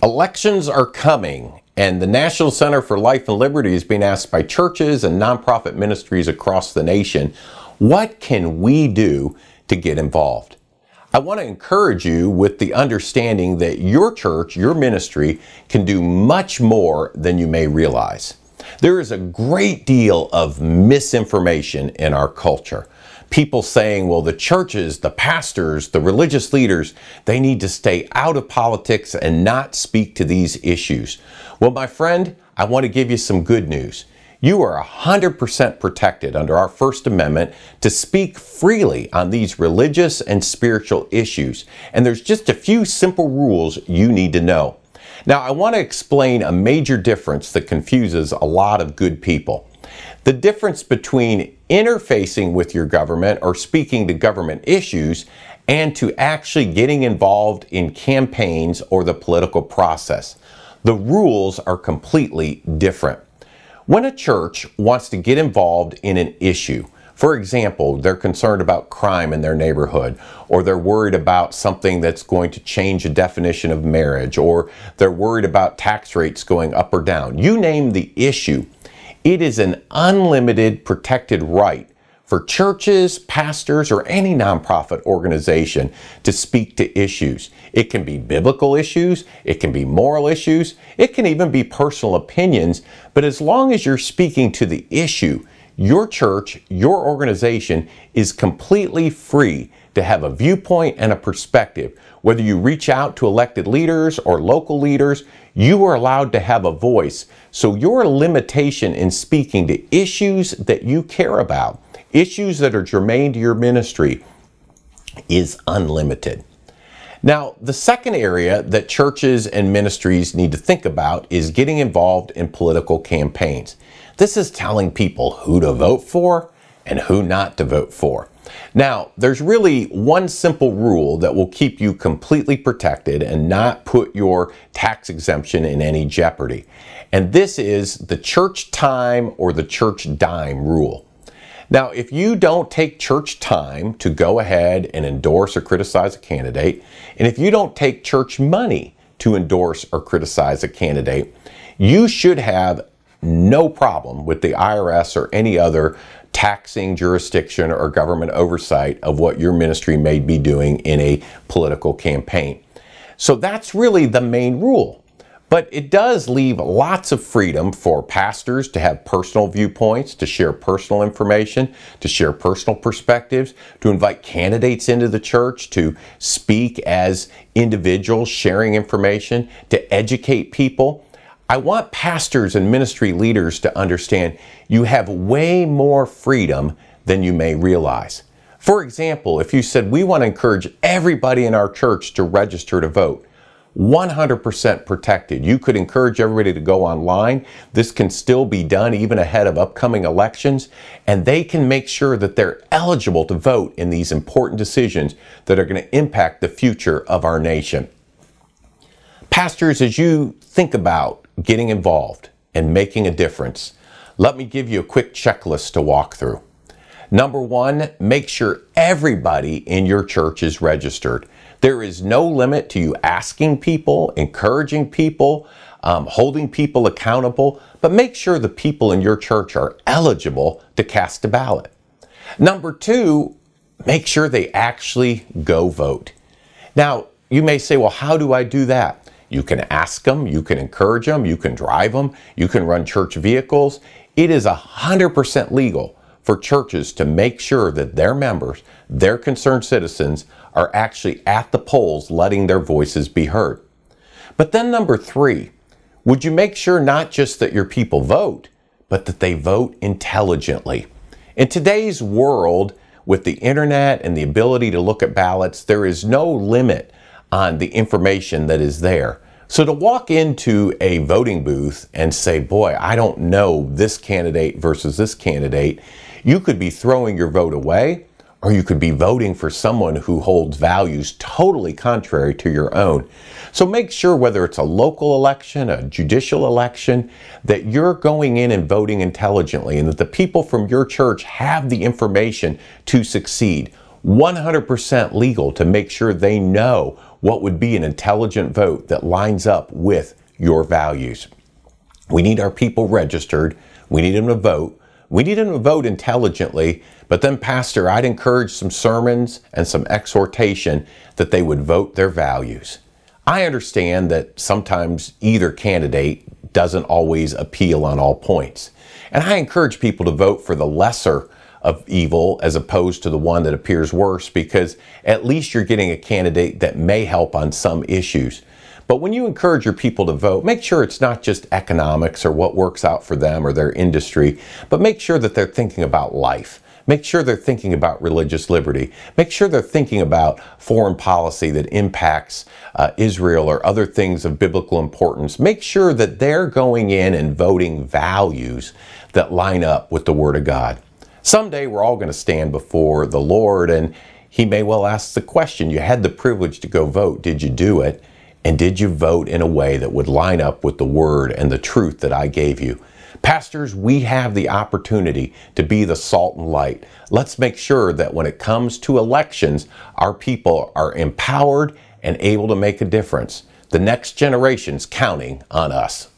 Elections are coming, and the National Center for Life and Liberty is being asked by churches and nonprofit ministries across the nation what can we do to get involved? I want to encourage you with the understanding that your church, your ministry, can do much more than you may realize. There is a great deal of misinformation in our culture people saying, well, the churches, the pastors, the religious leaders, they need to stay out of politics and not speak to these issues. Well, my friend, I want to give you some good news. You are 100% protected under our First Amendment to speak freely on these religious and spiritual issues. And there's just a few simple rules you need to know. Now, I want to explain a major difference that confuses a lot of good people. The difference between interfacing with your government or speaking to government issues and to actually getting involved in campaigns or the political process. The rules are completely different. When a church wants to get involved in an issue, for example, they're concerned about crime in their neighborhood, or they're worried about something that's going to change the definition of marriage, or they're worried about tax rates going up or down. You name the issue. It is an unlimited protected right for churches, pastors, or any nonprofit organization to speak to issues. It can be biblical issues, it can be moral issues, it can even be personal opinions, but as long as you're speaking to the issue, your church, your organization is completely free to have a viewpoint and a perspective. Whether you reach out to elected leaders or local leaders, you are allowed to have a voice. So your limitation in speaking to issues that you care about, issues that are germane to your ministry, is unlimited. Now, the second area that churches and ministries need to think about is getting involved in political campaigns. This is telling people who to vote for and who not to vote for. Now, there's really one simple rule that will keep you completely protected and not put your tax exemption in any jeopardy. And this is the church time or the church dime rule. Now, if you don't take church time to go ahead and endorse or criticize a candidate, and if you don't take church money to endorse or criticize a candidate, you should have no problem with the IRS or any other taxing jurisdiction or government oversight of what your ministry may be doing in a political campaign. So that's really the main rule. But it does leave lots of freedom for pastors to have personal viewpoints, to share personal information, to share personal perspectives, to invite candidates into the church, to speak as individuals sharing information, to educate people. I want pastors and ministry leaders to understand you have way more freedom than you may realize. For example, if you said, We want to encourage everybody in our church to register to vote, 100% protected. You could encourage everybody to go online. This can still be done even ahead of upcoming elections, and they can make sure that they're eligible to vote in these important decisions that are going to impact the future of our nation. Pastors, as you think about getting involved and making a difference, let me give you a quick checklist to walk through. Number one, make sure everybody in your church is registered. There is no limit to you asking people, encouraging people, um, holding people accountable, but make sure the people in your church are eligible to cast a ballot. Number two, make sure they actually go vote. Now, you may say, well, how do I do that? You can ask them, you can encourage them, you can drive them, you can run church vehicles. It is 100% legal for churches to make sure that their members, their concerned citizens, are actually at the polls letting their voices be heard. But then, number three, would you make sure not just that your people vote, but that they vote intelligently? In today's world, with the internet and the ability to look at ballots, there is no limit on uh, the information that is there. So to walk into a voting booth and say, boy, I don't know this candidate versus this candidate, you could be throwing your vote away or you could be voting for someone who holds values totally contrary to your own. So make sure whether it's a local election, a judicial election, that you're going in and voting intelligently and that the people from your church have the information to succeed. 100% legal to make sure they know what would be an intelligent vote that lines up with your values. We need our people registered. We need them to vote. We need them to vote intelligently. But then, Pastor, I'd encourage some sermons and some exhortation that they would vote their values. I understand that sometimes either candidate doesn't always appeal on all points. And I encourage people to vote for the lesser of evil as opposed to the one that appears worse because at least you're getting a candidate that may help on some issues. But when you encourage your people to vote, make sure it's not just economics or what works out for them or their industry, but make sure that they're thinking about life. Make sure they're thinking about religious liberty. Make sure they're thinking about foreign policy that impacts uh, Israel or other things of biblical importance. Make sure that they're going in and voting values that line up with the Word of God. Someday we're all going to stand before the Lord and he may well ask the question you had the privilege to go vote, did you do it? And did you vote in a way that would line up with the word and the truth that I gave you? Pastors, we have the opportunity to be the salt and light. Let's make sure that when it comes to elections, our people are empowered and able to make a difference. The next generation's counting on us.